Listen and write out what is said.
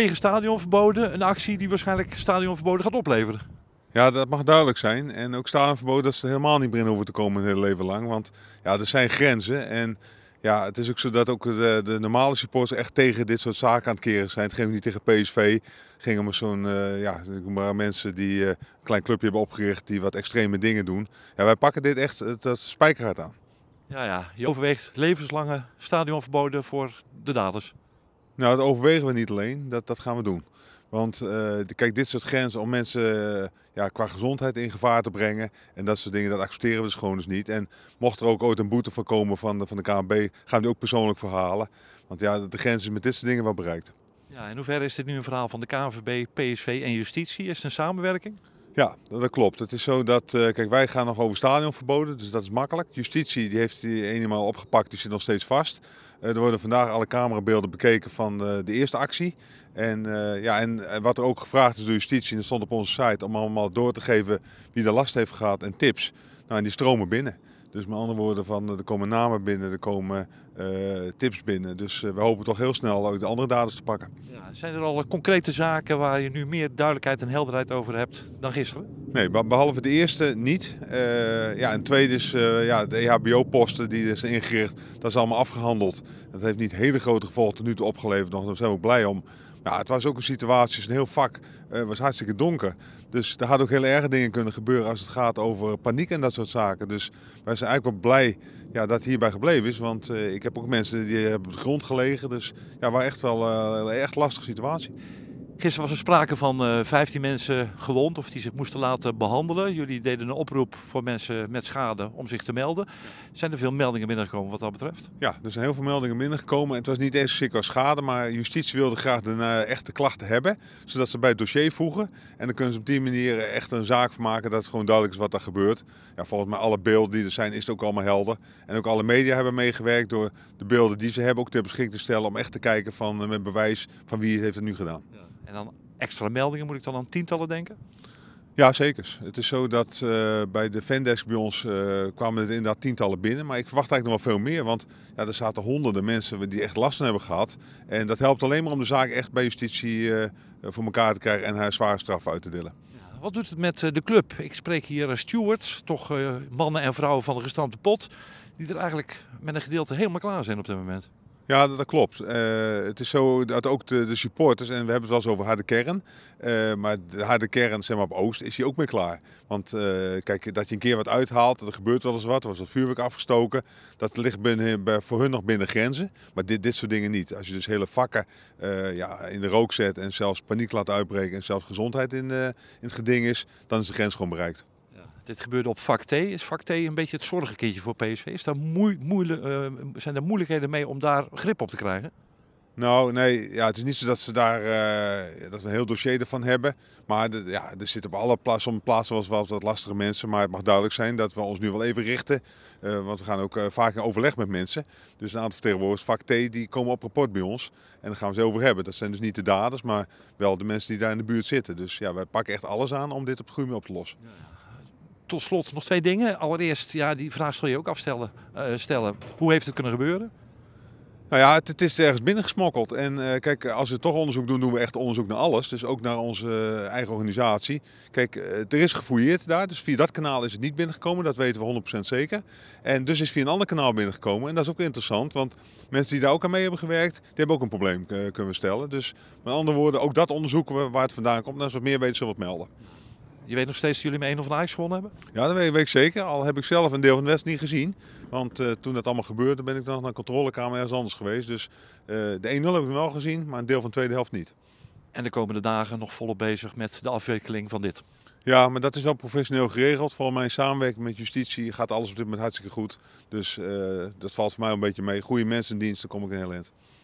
tegen stadionverboden. Een actie die waarschijnlijk stadionverboden gaat opleveren. Ja, dat mag duidelijk zijn. En ook stadionverboden dat ze er helemaal niet meer in hoeven te komen het hele leven lang. Want ja, er zijn grenzen. En ja, het is ook zo dat ook de, de, normale supporters echt tegen dit soort zaken aan het keren zijn. Het ging niet tegen PSV. Het ging om zo'n uh, ja, maar mensen die eh, een klein clubje hebben opgericht die wat extreme dingen doen. Ja, wij pakken dit echt eh, Dat dat spijkerhard aan. Ja, ja, je overweegt levenslange stadionverboden voor de daders. Nou, dat overwegen we niet alleen. Dat, dat gaan we doen. Want eh, kijk, dit soort grenzen om mensen eh, ja, qua gezondheid in gevaar te brengen en dat soort dingen, dat accepteren we dus gewoon dus niet. En mocht er ook ooit een boete voorkomen komen van de, van de KNB, gaan we die ook persoonlijk verhalen. Want ja, de grens is met dit soort dingen wel bereikt. Ja, in hoeverre is dit nu een verhaal van de KNVB, PSV en justitie? Is het een samenwerking? Ja, dat klopt. Het is zo dat, eh, kijk, wij gaan nog over stadionverboden, dus dat is makkelijk. Justitie die heeft die eenmaal opgepakt, die zit nog steeds vast. Eh, er worden vandaag alle camerabeelden bekeken van eh, de eerste actie. En, ja, en wat er ook gevraagd is door justitie, en dat stond op onze site, om allemaal door te geven wie de last heeft gehad en tips. Nou, en die stromen binnen. Dus met andere woorden, van, eh, er komen namen binnen, er komen eh, tips binnen. Dus eh, we hopen toch heel snel ook de andere daders te pakken. Ja, zijn er al concrete zaken waar je nu meer duidelijkheid en helderheid over hebt dan gisteren? Nee, behalve de eerste niet. Uh, ja, en tweede is ja, de EHBO-posten die is ingericht. Dat is allemaal afgehandeld. Dat heeft niet hele grote gevolgen tot nu toe opgeleverd. Nog, daar zijn we ook blij om. Ja, nou, het was ook een situatie, een heel vak. Eh, was hartstikke donker. Dus er had ook heel erge dingen kunnen gebeuren als het gaat over paniek en dat soort zaken. Dus wij zijn eigenlijk wel blij ja, dat hierbij gebleven is. Want eh, ik heb ook mensen die hebben op de grond gelegen. Dus ja, het was echt wel eh, een echt lastige situatie. Gisteren was er sprake van 15 eh, mensen gewond of die zich moesten laten behandelen. Jullie deden een oproep voor mensen met schade om zich te melden. Zijn er veel meldingen binnengekomen wat dat betreft? Ja, er zijn heel veel meldingen binnengekomen. Het was niet eens ziek schade, maar justitie wilde graag de eh, echte klachten hebben. Zodat ze bij het dossier voegen. En dan kunnen ze op die manier eh, echt een zaak van maken dat het gewoon duidelijk is wat er gebeurt. Ja, volgens mij alle beelden die er zijn is het ook allemaal helder. En ook alle media hebben meegewerkt door de beelden die ze hebben ook ter beschikking te stellen. Om echt te kijken van, met bewijs van wie het heeft het nu gedaan. Ja. En dan extra meldingen, moet ik dan aan tientallen denken? Ja, zeker. Het is zo dat eh, bij de fandesk bij ons uh, kwamen er inderdaad tientallen binnen. Maar ik verwacht eigenlijk nog wel veel meer, want ja, er zaten honderden mensen die echt lasten hebben gehad. En dat helpt alleen maar om de zaak echt bij justitie eh, voor elkaar te krijgen en haar zware straf uit te delen. Ja, wat doet het met de club? Ik spreek hier stewards, toch mannen en vrouwen van de gestampte pot, die er eigenlijk met een gedeelte helemaal klaar zijn op dit moment. Ja, dat, klopt. Eh, het is zo dat ook de, de, supporters, en we hebben het wel eens over harde kern. Eh, maar de harde kern, zeg maar op Oost, is hier ook mee klaar. Want eh, kijk, dat je een keer wat uithaalt, er gebeurt wel eens wat, er was wat vuurwerk afgestoken. Dat ligt binnen, voor hun nog binnen grenzen. Maar dit, dit soort dingen niet. Als je dus hele vakken ja, in de rook zet en zelfs paniek laat uitbreken en zelfs gezondheid in, in het geding is, dan is de grens gewoon bereikt. Dit gebeurde op vak T. Is vak T een beetje het zorgenkindje voor PSV? Is daar moeilijk, uh, eh, zijn er moeilijkheden mee om daar grip op te krijgen? Nou, nee, ja, het is niet zo dat ze daar eh, dat we een heel dossier ervan hebben. Maar ja, er zit op alle plaatsen, plaatsen was wel wat lastige mensen. Maar het mag duidelijk zijn dat we ons nu wel even richten. Eh, want we gaan ook vaak in overleg met mensen. Dus een aantal vertegenwoordigers, vak T, die komen op rapport bij ons. En daar gaan we ze over hebben. Dat zijn dus niet de daders, maar wel de mensen die daar in de buurt zitten. Dus ja, wij pakken echt alles aan om dit op groei op te lossen. Ja tot slot nog twee dingen. Allereerst, ja, die vraag zal je ook afstellen. Eh, stellen. Hoe heeft het kunnen gebeuren? Nou ja, het, is ergens binnengesmokkeld. En eh, kijk, als we toch onderzoek doen, doen we echt onderzoek naar alles. Dus ook naar onze eh, eigen organisatie. Kijk, er is gefouilleerd daar. Dus via dat kanaal is het niet binnengekomen. Dat weten we 100% zeker. En dus is via een ander kanaal binnengekomen. En dat is ook interessant. Want mensen die daar ook aan mee hebben gewerkt, die hebben ook een probleem kunnen stellen. Dus met andere woorden, ook dat onderzoeken we waar het vandaan komt. En als we meer weten, zullen we het melden. Je weet nog steeds dat jullie met 1 of een Ajax gewonnen hebben? Ja, dat weet, ik zeker. Al heb ik zelf een deel van de wedstrijd niet gezien. Want eh, toen dat allemaal gebeurde ben ik nog naar de controlekamer ergens anders geweest. Dus eh, de 1-0 heb ik wel gezien, maar een deel van de tweede helft niet. En de komende dagen nog volop bezig met de afwikkeling van dit? Ja, maar dat is wel professioneel geregeld. Vooral mijn samenwerking met justitie gaat alles op dit moment hartstikke goed. Dus eh, dat valt voor mij een beetje mee. Goede mensen diensten daar kom ik in heel